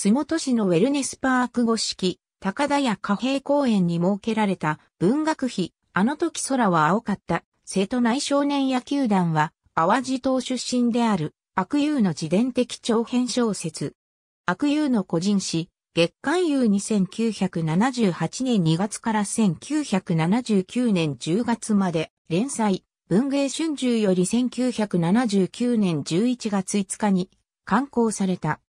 洲本市のウェルネスパーク五式、高田屋貨幣公園に設けられた文学費、あの時空は青かった、瀬戸内少年野球団は、淡路島出身である、悪友の自伝的長編小説。悪友の個人誌、月刊友2978年2月から1979年10月まで、連載、文芸春秋より1979年11月5日に刊行された。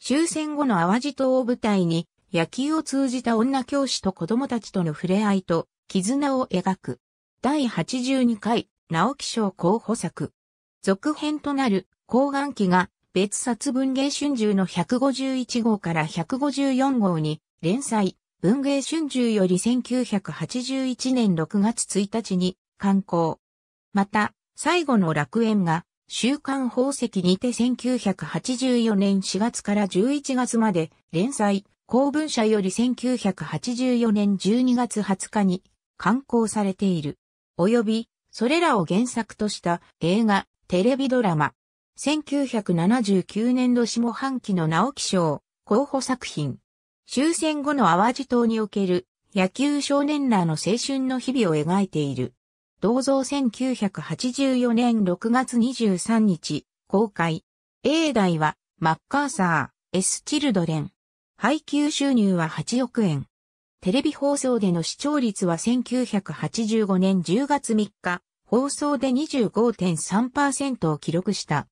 終戦後の淡路島を舞台に、野球を通じた女教師と子供たちとの触れ合いと、絆を描く。第82回、直木賞候補作。続編となる、抗岩期が、別冊文芸春秋の151号から154号に、連載、文芸春秋より1981年6月1日に、刊行。また、最後の楽園が、週刊宝石にて1984年4月から11月まで連載、公文社より1984年12月20日に刊行されている。及び、それらを原作とした映画、テレビドラマ。1979年度下半期の直木賞、候補作品。終戦後の淡路島における野球少年らの青春の日々を描いている。銅像1984年6月23日、公開。英代は、マッカーサー、エスチルドレン。配給収入は8億円。テレビ放送での視聴率は1985年10月3日、放送で25.3%を記録した。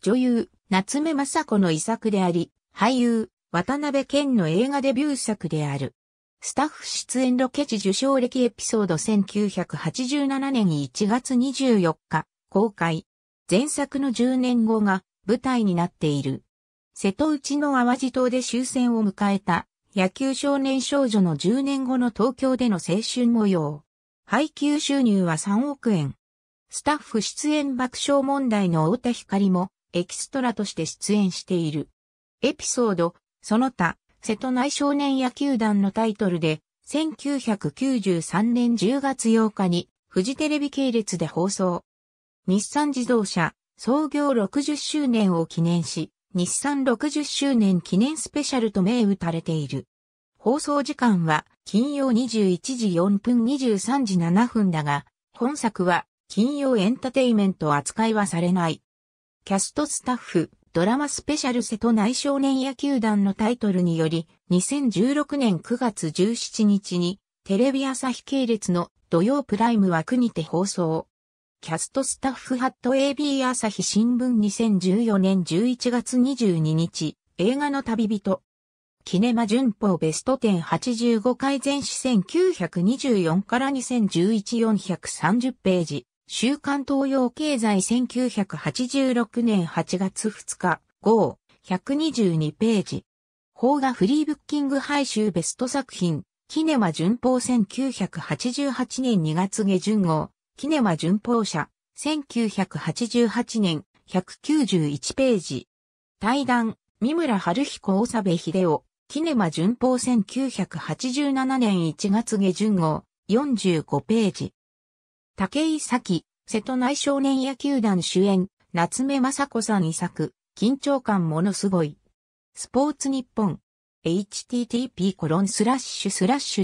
女優、夏目雅子の遺作であり、俳優、渡辺健の映画デビュー作である。スタッフ出演ロケ地受賞歴エピソード1987年1月24日公開。前作の10年後が舞台になっている。瀬戸内の淡路島で終戦を迎えた野球少年少女の10年後の東京での青春模様。配給収入は3億円。スタッフ出演爆笑問題の太田光もエキストラとして出演している。エピソード、その他、瀬戸内少年野球団のタイトルで、1993年10月8日に、フジテレビ系列で放送。日産自動車、創業60周年を記念し、日産60周年記念スペシャルと銘打たれている。放送時間は金曜21時4分23時7分だが、本作は金曜エンタテイメント扱いはされない。キャストスタッフ、ドラマスペシャル瀬戸内少年野球団のタイトルにより、2016年9月17日に、テレビ朝日系列の土曜プライム枠にて放送。キャストスタッフハット AB 朝日新聞2014年11月22日、映画の旅人。キネマ旬報ベスト10 85回前史1924から2011430ページ。週刊東洋経済1986年8月2日、号、122ページ。邦画フリーブッキング配集ベスト作品、キネマ順法1988年2月下旬号、キネマ順法社、1988年、191ページ。対談、三村春彦佐部秀夫、キネマ順法1987年1月下旬号、45ページ。竹井咲、瀬戸内少年野球団主演、夏目雅子さん遺作、緊張感ものすごい。スポーツ日本。http://www.sponichi.co.jp コロンススララッッシシュュスラッシュ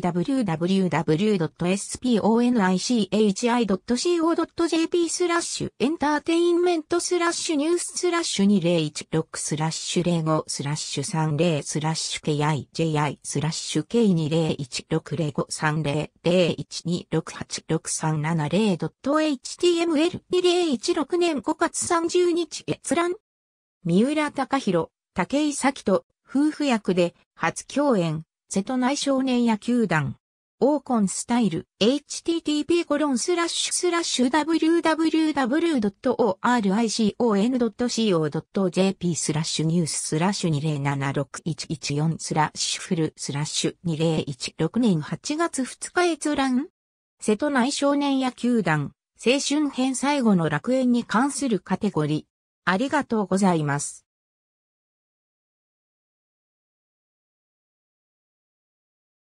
エンターテインメントスラッシュニューススラッシュ2016スラッシュ05スラッシュ30スラッシュ KIJI スラッシュ K2016053001268637.html2016 年5月30日閲覧三浦隆弘、武井咲と夫婦役で初共演、瀬戸内少年野球団。オーコンスタイル、http コロンスラッシュスラッシュ www.oricon.co.jp スラッシュニューススラッシュ20761114スラッシュフルスラッシュ2016年8月2日閲覧瀬戸内少年野球団、青春編最後の楽園に関するカテゴリー。ありがとうございます。